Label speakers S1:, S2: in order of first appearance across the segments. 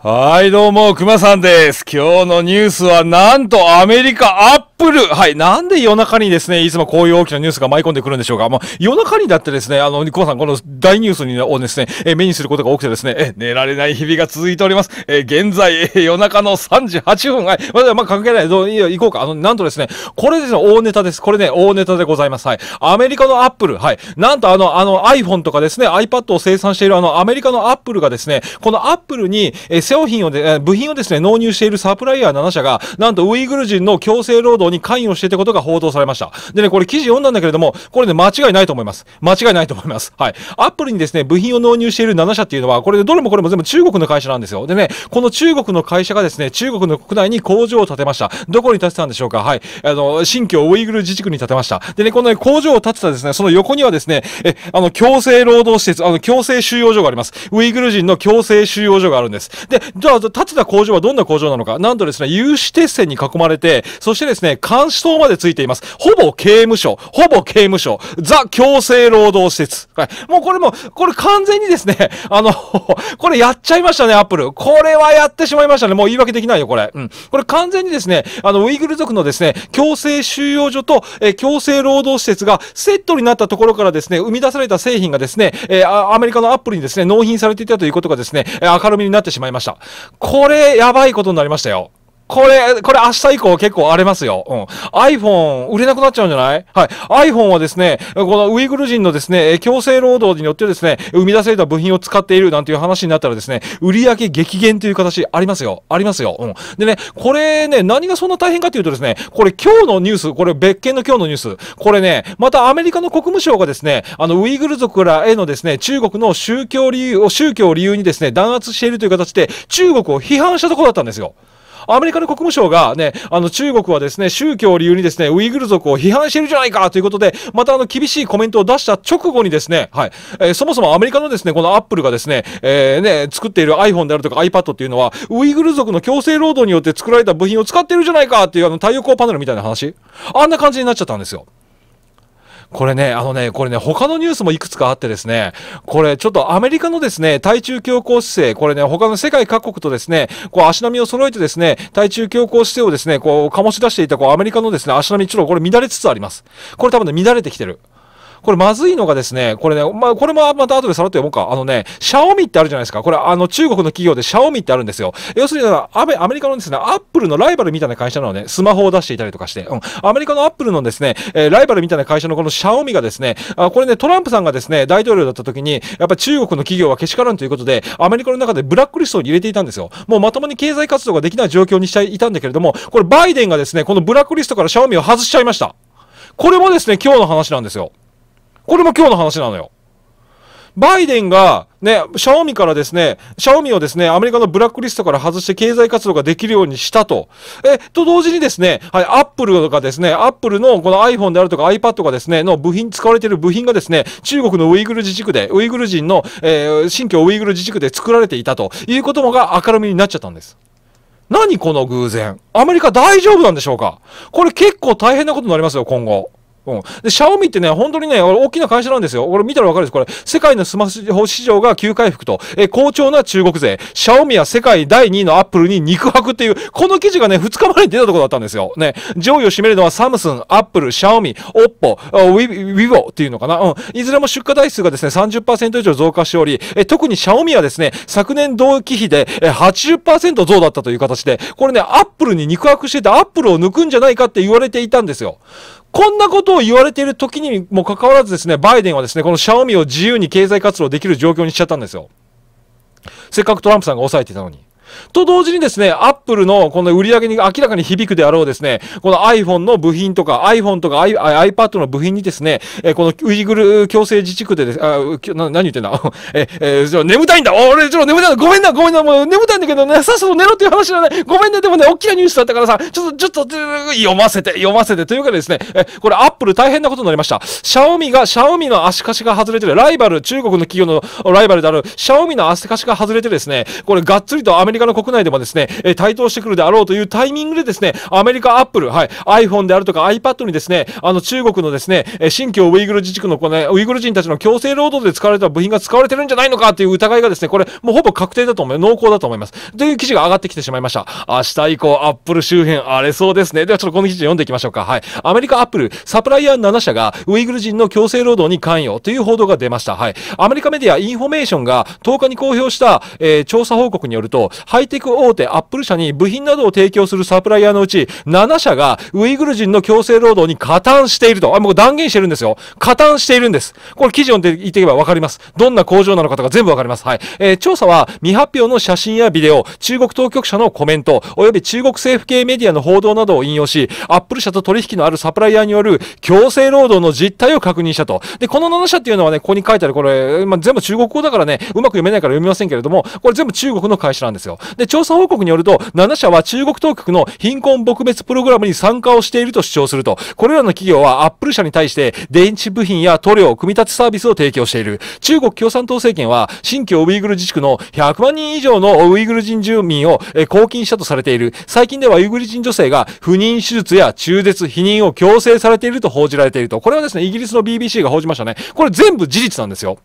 S1: はい、どうも、熊さんです。今日のニュースは、なんとアメリカ、アップルはい、なんで夜中にですね、いつもこういう大きなニュースが舞い込んでくるんでしょうか。ま夜中にだってですね、あの、熊さん、この大ニュースにをですね、え目にすることが多くてですね、え寝られない日々が続いております。え現在、え夜中の3時8分。はい、まだ、まあ、関係ない。どう、いいよ、行こうか。あの、なんとですね、これですね、大ネタです。これね、大ネタでございます。はい。アメリカのアップルはい。なんとあの、あの、iPhone とかですね、iPad を生産しているあの、アメリカのアップルがですね、このアップルに、え商品をで、部品をですね、納入しているサプライヤー7社が、なんとウイグル人の強制労働に関与していたことが報道されました。でね、これ記事読んだんだけれども、これね、間違いないと思います。間違いないと思います。はい。アップルにですね、部品を納入している7社っていうのは、これでどれもこれも全部中国の会社なんですよ。でね、この中国の会社がですね、中国の国内に工場を建てました。どこに建てたんでしょうかはい。あの、新疆ウイグル自治区に建てました。でね、この、ね、工場を建てたですね、その横にはですね、え、あの、強制労働施設、あの、強制収容所があります。ウイグル人の強制収容所があるんです。で、で、じゃあ、立てた工場はどんな工場なのか。なんとですね、有志鉄線に囲まれて、そしてですね、監視塔までついています。ほぼ刑務所。ほぼ刑務所。ザ強制労働施設。はい。もうこれも、これ完全にですね、あの これやっちゃいましたね、アップル。これはやってしまいましたね。もう言い訳できないよ、これ。うん。これ完全にですね、あの、ウイグル族のですね、強制収容所と、え強制労働施設がセットになったところからですね、生み出された製品がですね、えアメリカのアップルにですね、納品されていたということがですね、明るみになってしまいました。した。これ、やばいことになりましたよ。これ、これ明日以降結構荒れますよ。うん。iPhone 売れなくなっちゃうんじゃないはい。iPhone はですね、このウイグル人のですね、強制労働によってですね、生み出された部品を使っているなんていう話になったらですね、売上激減という形ありますよ。ありますよ。うん。でね、これね、何がそんな大変かというとですね、これ今日のニュース、これ別件の今日のニュース、これね、またアメリカの国務省がですね、あの、ウイグル族らへのですね、中国の宗教理由を、宗教を理由にですね、弾圧しているという形で、中国を批判したところだったんですよ。アメリカの国務省がね、あの中国はですね、宗教を理由にですね、ウイグル族を批判しているじゃないかということで、またあの厳しいコメントを出した直後にですね、はい、えー、そもそもアメリカのですね、このアップルがですね、えー、ね、作っている iPhone であるとか iPad っていうのは、ウイグル族の強制労働によって作られた部品を使ってるじゃないかっていうあの太陽光パネルみたいな話、あんな感じになっちゃったんですよ。これね、あのね、これね、他のニュースもいくつかあってですね、これちょっとアメリカのですね、対中強硬姿勢、これね、他の世界各国とですね、こう足並みを揃えてですね、対中強硬姿勢をですね、こう醸し出していたこうアメリカのですね、足並みちょっとこれ乱れつつあります。これ多分ね、乱れてきてる。これまずいのがですね、これね、まあ、これもまた後でさらっと読もうか。あのね、シャオミってあるじゃないですか。これ、あの、中国の企業でシャオミってあるんですよ。要するに、アメアメリカのですね、アップルのライバルみたいな会社なのね、スマホを出していたりとかして、うん。アメリカのアップルのですね、えー、ライバルみたいな会社のこのシャオミがですね、あこれね、トランプさんがですね、大統領だった時に、やっぱ中国の企業はけしからんということで、アメリカの中でブラックリストに入れていたんですよ。もうまともに経済活動ができない状況にしていたんだけれども、これバイデンがですね、このブラックリストからシャオミを外しちゃいました。これもですね、今日の話なんですよ。これも今日の話なのよ。バイデンが、ね、シャオミからですね、シャオミをですね、アメリカのブラックリストから外して経済活動ができるようにしたと。え、と同時にですね、はい、アップルとかですね、アップルのこの iPhone であるとか iPad とかですね、の部品、使われている部品がですね、中国のウイグル自治区で、ウイグル人の、えー、新疆ウイグル自治区で作られていたということが明るみになっちゃったんです。何この偶然。アメリカ大丈夫なんでしょうかこれ結構大変なことになりますよ、今後。うん。で、シャオミってね、本当にね、大きな会社なんですよ。これ見たらわかるです。これ、世界のスマホ市場が急回復と、え、好調な中国勢、シャオミは世界第2位のアップルに肉薄っていう、この記事がね、2日前に出たところだったんですよ。ね、上位を占めるのはサムスン、アップル、シャオミ、オッポ、ウィウィボっていうのかな。うん。いずれも出荷台数がですね、30%以上増加しており、え、特にシャオミはですね、昨年同期比で、え、80%増だったという形で、これね、アップルに肉薄してて、アップルを抜くんじゃないかって言われていたんですよ。こんなことを言われている時にもかかわらずですね、バイデンはですね、このシャオミを自由に経済活動できる状況にしちゃったんですよ。せっかくトランプさんが抑えていたのに。と同時にですね、アップルのこの売り上げに明らかに響くであろうですね、この iPhone の部品とか iPhone とか I p a d の部品にですね、えこのウイグル強制自治区でです、あ、何言ってんだ え、えー、眠たいんだ俺、ちょっと眠たいんだごめんな、ごめんな、もう眠たいんだけどね、さっさと寝ろっていう話じゃない。ごめんね、でもね、大きなニュースだったからさ、ちょっと、ちょっと、読ませて、読ませて。というかですね、え、これアップル大変なことになりました。シャオミが、シャオミの足かしが外れてる、ライバル、中国の企業のライバルである、シャオミの足かしが外れてですね、これがっつりとアメリカリカの国内でもですね、え台頭してくるであろうというタイミングでですね、アメリカ、アップル、はい、iPhone であるとか iPad にですね、あの中国のですね、え新疆ウイグル自治区のこの、ね、ウイグル人たちの強制労働で使われた部品が使われてるんじゃないのかという疑いがですね、これ、もうほぼ確定だと思う、濃厚だと思います。という記事が上がってきてしまいました。明日以降、アップル周辺荒れそうですね。ではちょっとこの記事読んでいきましょうか。はい。アメリカ、アップル、サプライヤー7社がウイグル人の強制労働に関与という報道が出ました。はい。アメリカメディアインフォメーションが10日に公表した、えー、調査報告によると、ハイテク大手アップル社に部品などを提供するサプライヤーのうち、7社がウイグル人の強制労働に加担していると。あ、もう断言してるんですよ。加担しているんです。これ記事を言っていけばわかります。どんな工場なのかとか全部わかります。はい。えー、調査は未発表の写真やビデオ、中国当局者のコメント、及び中国政府系メディアの報道などを引用し、アップル社と取引のあるサプライヤーによる強制労働の実態を確認したと。で、この7社っていうのはね、ここに書いてある、これ、まあ、全部中国語だからね、うまく読めないから読みませんけれども、これ全部中国の会社なんですよ。で、調査報告によると、7社は中国当局の貧困撲滅プログラムに参加をしていると主張すると、これらの企業はアップル社に対して電池部品や塗料、組み立てサービスを提供している。中国共産党政権は、新疆ウイグル自治区の100万人以上のウイグル人住民を拘禁したとされている。最近ではウイグル人女性が不妊手術や中絶、否認を強制されていると報じられていると。これはですね、イギリスの BBC が報じましたね。これ全部事実なんですよ。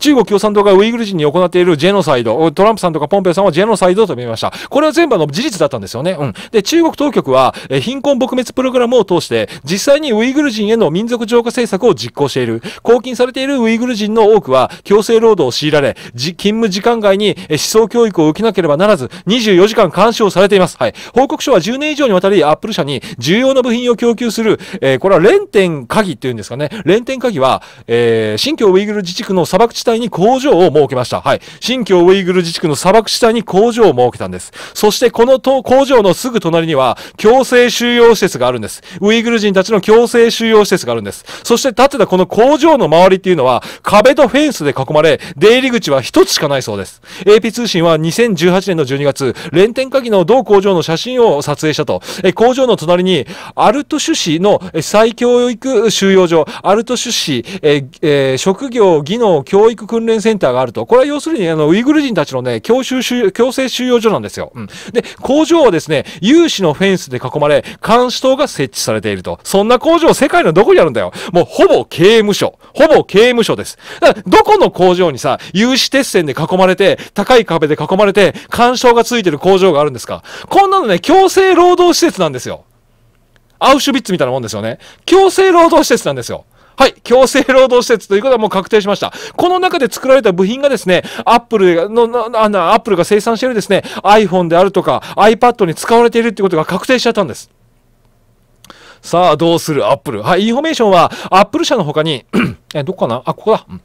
S1: 中国共産党がウイグル人に行っているジェノサイド、トランプさんとかポンペイさんはジェノサイドと見ました。これは全部の事実だったんですよね。うん。で、中国当局は、え貧困撲滅プログラムを通して、実際にウイグル人への民族浄化政策を実行している。拘禁されているウイグル人の多くは、強制労働を強いられ、勤務時間外に思想教育を受けなければならず、24時間監視をされています。はい。報告書は10年以上にわたり、アップル社に重要な部品を供給する、えー、これは連点鍵っていうんですかね。連点鍵は、えー、新疆ウイグル自治区の砂漠地帯帯に工場を設けました。はい。新疆ウイグル自治区の砂漠地帯に工場を設けたんです。そしてこの工場のすぐ隣には強制収容施設があるんです。ウイグル人たちの強制収容施設があるんです。そして建てたこの工場の周りっていうのは壁とフェンスで囲まれ、出入り口は一つしかないそうです。AP 通信は2018年の12月、連天鍵の同工場の写真を撮影したと。え工場の隣にアルトシュ市の再教育収容所、アルトシュ市、ええ職業技能教育育訓練センターがあると。これは要するに、あの、ウイグル人たちのね、教習収、強制収容所なんですよ。うん。で、工場はですね、有志のフェンスで囲まれ、監視塔が設置されていると。そんな工場、世界のどこにあるんだよ。もう、ほぼ刑務所。ほぼ刑務所です。だから、どこの工場にさ、有志鉄線で囲まれて、高い壁で囲まれて、干渉がついてる工場があるんですかこんなのね、強制労働施設なんですよ。アウシュビッツみたいなもんですよね。強制労働施設なんですよ。はい、強制労働施設ということはもう確定しました。この中で作られた部品がですね、Apple の、あの、Apple が生産しているですね、iPhone であるとか iPad に使われているってことが確定しちゃったんです。さあ、どうするアップル。はい、インフォメーションはアップル社の他に え、どこかなあ、ここだ。うん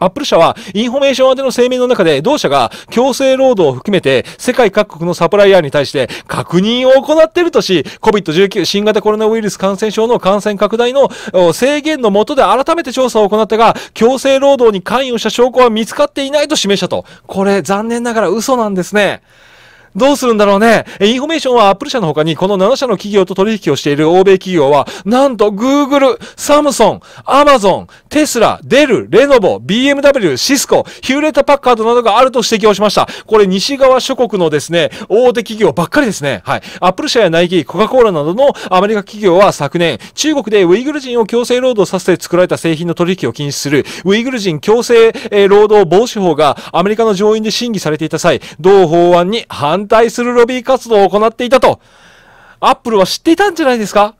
S1: アップル社は、インフォメーション宛ての声明の中で、同社が強制労働を含めて、世界各国のサプライヤーに対して確認を行っているとし、COVID-19 新型コロナウイルス感染症の感染拡大の制限の下で改めて調査を行ったが、強制労働に関与した証拠は見つかっていないと示したと。これ、残念ながら嘘なんですね。どうするんだろうね。インフォメーションは Apple 社の他に、この7社の企業と取引をしている欧米企業は、なんと Google、Samsung、Amazon、Tesla、Dell、Lenovo、BMW、Cisco、ヒューレッタパッカードなどがあると指摘をしました。これ西側諸国のですね、大手企業ばっかりですね。はい。Apple 社やナイキ、コカ・コーラなどのアメリカ企業は昨年、中国でウイグル人を強制労働させて作られた製品の取引を禁止する、ウイグル人強制労働防止法がアメリカの上院で審議されていた際、同法案に反反対するロビー活動を行っていたと、アップルは知っていたんじゃないですか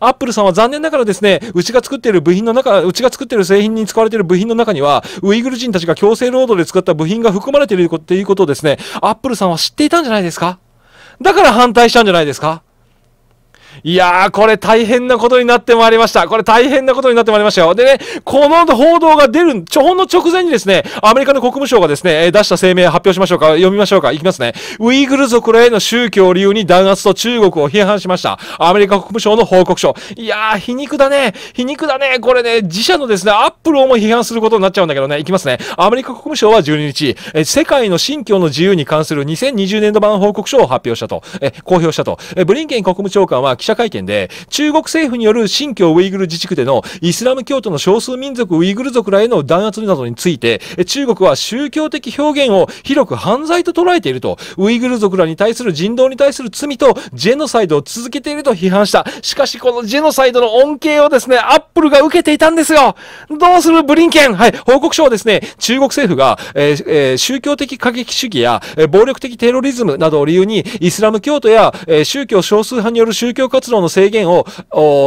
S1: アップルさんは残念ながらですね、うちが作っている部品の中、うちが作っている製品に使われている部品の中には、ウイグル人たちが強制労働で使った部品が含まれているっていうことをですね、アップルさんは知っていたんじゃないですかだから反対したんじゃないですかいやー、これ大変なことになってまいりました。これ大変なことになってまいりましたよ。でね、この報道が出る、ちょ、ほんの直前にですね、アメリカの国務省がですね、出した声明発表しましょうか。読みましょうか。いきますね。ウイグル族らへの宗教を理由に弾圧と中国を批判しました。アメリカ国務省の報告書。いやー、皮肉だね。皮肉だね。これね、自社のですね、アップルをも批判することになっちゃうんだけどね。いきますね。アメリカ国務省は12日、え世界の信教の自由に関する2020年度版報告書を発表したと、え公表したと。えブリンケン国務長官は記者者会見で、中国政府による新疆ウイグル自治区でのイスラム教徒の少数民族ウイグル族らへの弾圧などについて、中国は宗教的表現を広く犯罪と捉えていると、ウイグル族らに対する人道に対する罪とジェノサイドを続けていると批判した。しかしこのジェノサイドの恩恵をですね、アップルが受けていたんですよどうするブリンケンはい、報告書はですね、中国政府が、えーえー、宗教的過激主義や、えー、暴力的テロリズムなどを理由に、イスラム教徒や、えー、宗教少数派による宗教活動の制限を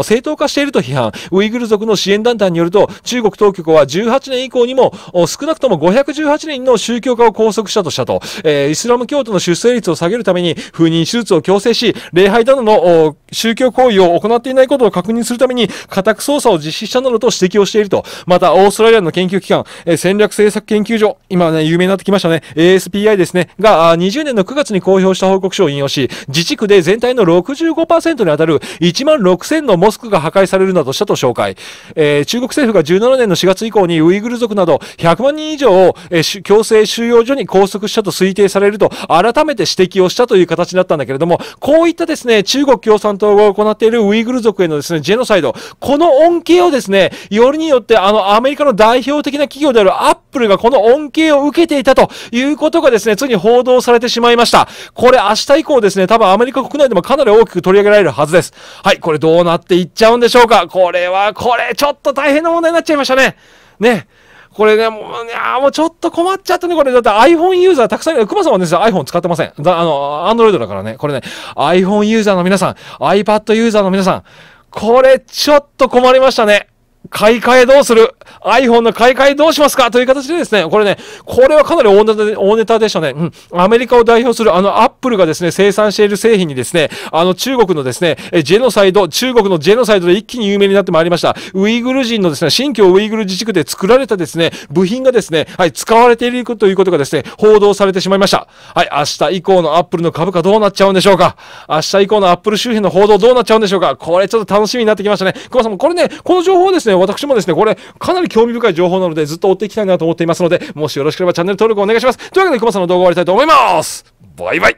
S1: 正当化していると批判。ウイグル族の支援団体によると、中国当局は18年以降にも少なくとも518人の宗教家を拘束したとしたと、えー、イスラム教徒の出生率を下げるために不妊手術を強制し、礼拝などの宗教行為を行っていないことを確認するために家宅捜査を実施したなどと指摘をしていると。また、オーストラリアの研究機関、えー、戦略政策研究所、今ね、有名になってきましたね、ASPI ですね、が20年の9月に公表した報告書を引用し、自治区で全体の65%に当たるる1万6000のモスクが破壊されるなどしたと紹介。えー、中国政府が17年の4月以降にウイグル族など100万人以上を、えー、強制収容所に拘束したと推定されると改めて指摘をしたという形になったんだけれども、こういったですね、中国共産党が行っているウイグル族へのですね、ジェノサイド、この恩恵をですね、よりによってあのアメリカの代表的な企業であるアップルがこの恩恵を受けていたということがですね、ついに報道されてしまいました。これ明日以降ですね、多分アメリカ国内でもかなり大きく取り上げられるはずです。です。はい、これどうなっていっちゃうんでしょうかこれは、これ、ちょっと大変な問題になっちゃいましたね。ね。これね、もう、いやもうちょっと困っちゃったね、これ。だって iPhone ユーザーたくさんいる。熊さんはですね、iPhone 使ってません。だあの、Android だからね。これね、iPhone ユーザーの皆さん、iPad ユーザーの皆さん、これ、ちょっと困りましたね。買い替えどうする ?iPhone の買い替えどうしますかという形でですね、これね、これはかなり大ネタで大ネタでしたね。うん。アメリカを代表するあのアップルがですね、生産している製品にですね、あの中国のですね、ジェノサイド、中国のジェノサイドで一気に有名になってまいりました。ウイグル人のですね、新疆ウイグル自治区で作られたですね、部品がですね、はい、使われているということがですね、報道されてしまいました。はい、明日以降のアップルの株価どうなっちゃうんでしょうか明日以降のアップル周辺の報道どうなっちゃうんでしょうかこれちょっと楽しみになってきましたね。久保さんもこれね、この情報ですね、私もですね、これ、かなり興味深い情報なので、ずっと追っていきたいなと思っていますので、もしよろしければチャンネル登録お願いします。というわけで、クマさんの動画終わりたいと思います。バイバイ。